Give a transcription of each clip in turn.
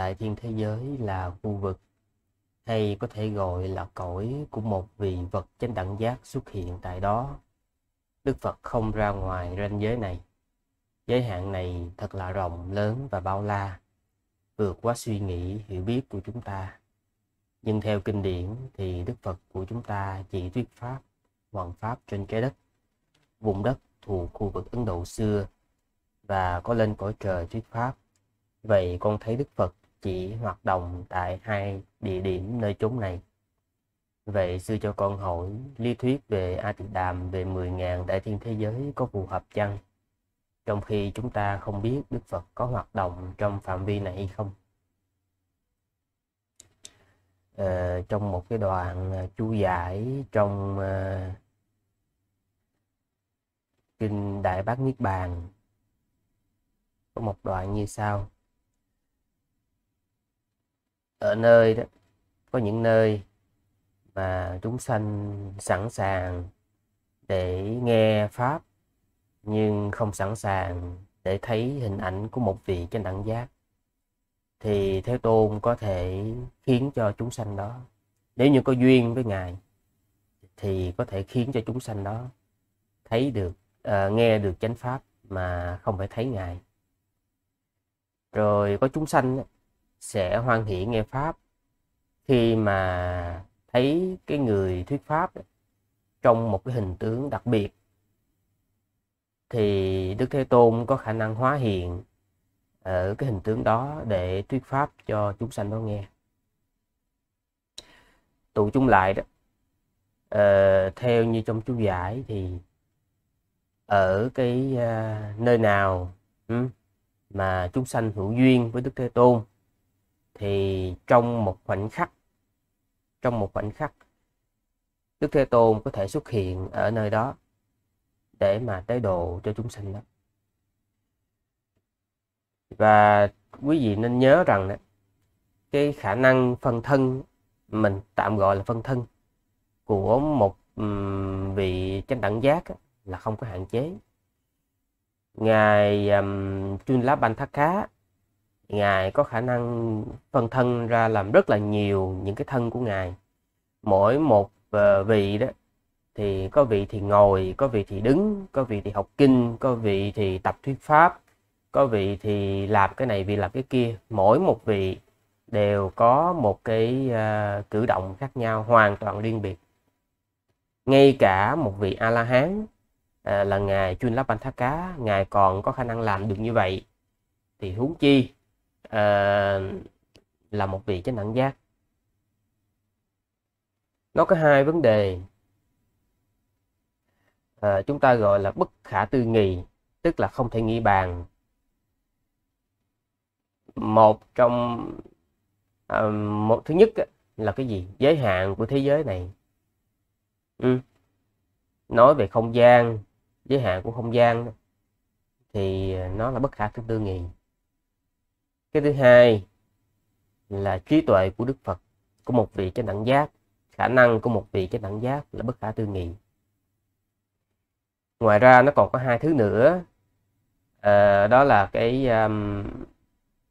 tại thiên thế giới là khu vực hay có thể gọi là cõi của một vị vật chánh đẳng giác xuất hiện tại đó. Đức Phật không ra ngoài ranh giới này. Giới hạn này thật là rộng lớn và bao la, vượt quá suy nghĩ hiểu biết của chúng ta. Nhưng theo kinh điển thì Đức Phật của chúng ta chỉ thuyết pháp, hoàn pháp trên trái đất, vùng đất thuộc khu vực Ấn Độ xưa và có lên cõi trời thuyết pháp. Vậy con thấy Đức Phật chỉ hoạt động tại hai địa điểm nơi chúng này. Vậy sư cho con hỏi, lý thuyết về A Tỳ Đàm về 10.000 đại thiên thế giới có phù hợp chăng? Trong khi chúng ta không biết Đức Phật có hoạt động trong phạm vi này hay không? Ờ, trong một cái đoạn ờ, chú giải trong uh, Kinh Đại Bát Niết Bàn có một đoạn như sau ở nơi đó có những nơi mà chúng sanh sẵn sàng để nghe pháp nhưng không sẵn sàng để thấy hình ảnh của một vị trên đẳng giác thì theo tôn có thể khiến cho chúng sanh đó nếu như có duyên với ngài thì có thể khiến cho chúng sanh đó thấy được à, nghe được chánh pháp mà không phải thấy ngài rồi có chúng sanh sẽ hoan hỷ nghe pháp khi mà thấy cái người thuyết pháp trong một cái hình tướng đặc biệt thì Đức Thế Tôn có khả năng hóa hiện ở cái hình tướng đó để thuyết pháp cho chúng sanh đó nghe tụ chung lại đó uh, theo như trong chú giải thì ở cái uh, nơi nào um, mà chúng sanh hữu duyên với Đức Thế Tôn thì trong một khoảnh khắc trong một khoảnh khắc Đức Thế Tôn có thể xuất hiện ở nơi đó để mà tế độ cho chúng sinh đó và quý vị nên nhớ rằng đó, cái khả năng phân thân mình tạm gọi là phân thân của một vị chánh đẳng giác là không có hạn chế ngài um, Chun Lá Banh Thác Khá ngài có khả năng phân thân ra làm rất là nhiều những cái thân của ngài mỗi một ờ, vị đó thì có vị thì ngồi có vị thì đứng có vị thì học kinh có vị thì tập thuyết pháp có vị thì làm cái này vị làm cái kia mỗi một vị đều có một cái uh, cử động khác nhau hoàn toàn riêng biệt ngay cả một vị a la hán uh, ờ, là ngài chuyên lắp banh thác cá ngài còn có khả năng làm được như vậy thì huống chi à, là một vị chánh đẳng giác nó có hai vấn đề à, chúng ta gọi là bất khả tư nghì tức là không thể nghi bàn một trong à, một thứ nhất là cái gì giới hạn của thế giới này ừ. nói về không gian giới hạn của không gian thì nó là bất khả tư tư nghì cái thứ hai là trí tuệ của đức phật của một vị chánh đẳng giác khả năng của một vị chánh đẳng giác là bất khả tư nghị ngoài ra nó còn có hai thứ nữa à, đó là cái um,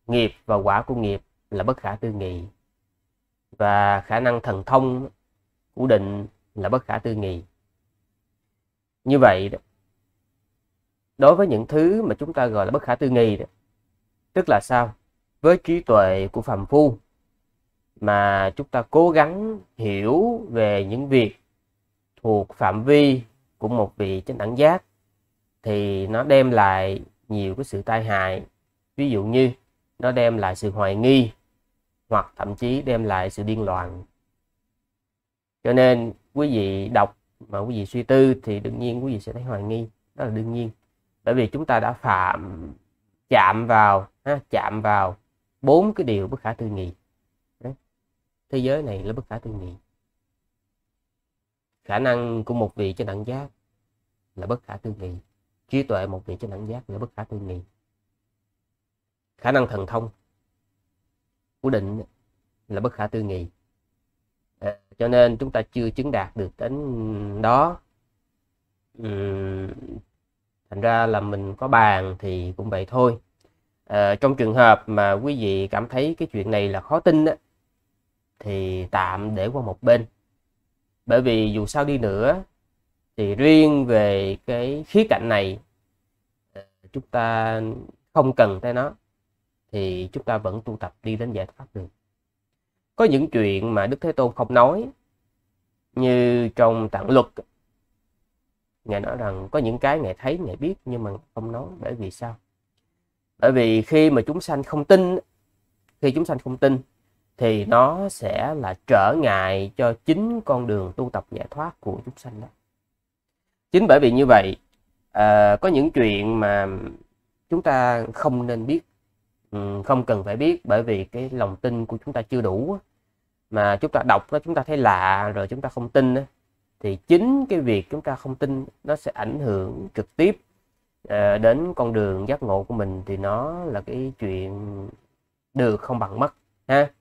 nghiệp và quả của nghiệp là bất khả tư nghị và khả năng thần thông của định là bất khả tư nghị như vậy đó, đối với những thứ mà chúng ta gọi là bất khả tư nghị đó, tức là sao với trí tuệ của phàm phu mà chúng ta cố gắng hiểu về những việc thuộc phạm vi của một vị chánh đẳng giác thì nó đem lại nhiều cái sự tai hại ví dụ như nó đem lại sự hoài nghi hoặc thậm chí đem lại sự điên loạn cho nên quý vị đọc mà quý vị suy tư thì đương nhiên quý vị sẽ thấy hoài nghi đó là đương nhiên bởi vì chúng ta đã phạm chạm vào ha, chạm vào bốn cái điều bất khả tư nghị Đấy. thế giới này là bất khả tư nghị khả năng của một vị trên đẳng giác là bất khả tư nghị trí tuệ một vị trên đẳng giác là bất khả tư nghị khả năng thần thông của định là bất khả tư nghị à, cho nên chúng ta chưa chứng đạt được đến đó ừ, thành ra là mình có bàn thì cũng vậy thôi à, trong trường hợp mà quý vị cảm thấy cái chuyện này là khó tin á, thì tạm để qua một bên bởi vì dù sao đi nữa thì riêng về cái khía cạnh này ờ, chúng ta không cần tới nó thì chúng ta vẫn tu tập đi đến giải thoát được có những chuyện mà đức thế tôn không nói như trong tạng luật ngài nói rằng có những cái ngài thấy ngài biết nhưng mà không nói bởi vì sao bởi vì khi mà chúng sanh không tin khi chúng sanh không tin thì nó sẽ là trở ngại cho chính con đường tu tập giải thoát của chúng sanh đó chính bởi vì như vậy à, có những chuyện mà chúng ta không nên biết ừ, không cần phải biết bởi vì cái lòng tin của chúng ta chưa đủ mà chúng ta đọc nó chúng ta thấy lạ rồi chúng ta không tin thì chính cái việc chúng ta không tin nó sẽ ảnh hưởng trực tiếp Ờ, đến con đường giác ngộ của mình thì nó là cái chuyện được không bằng mất ha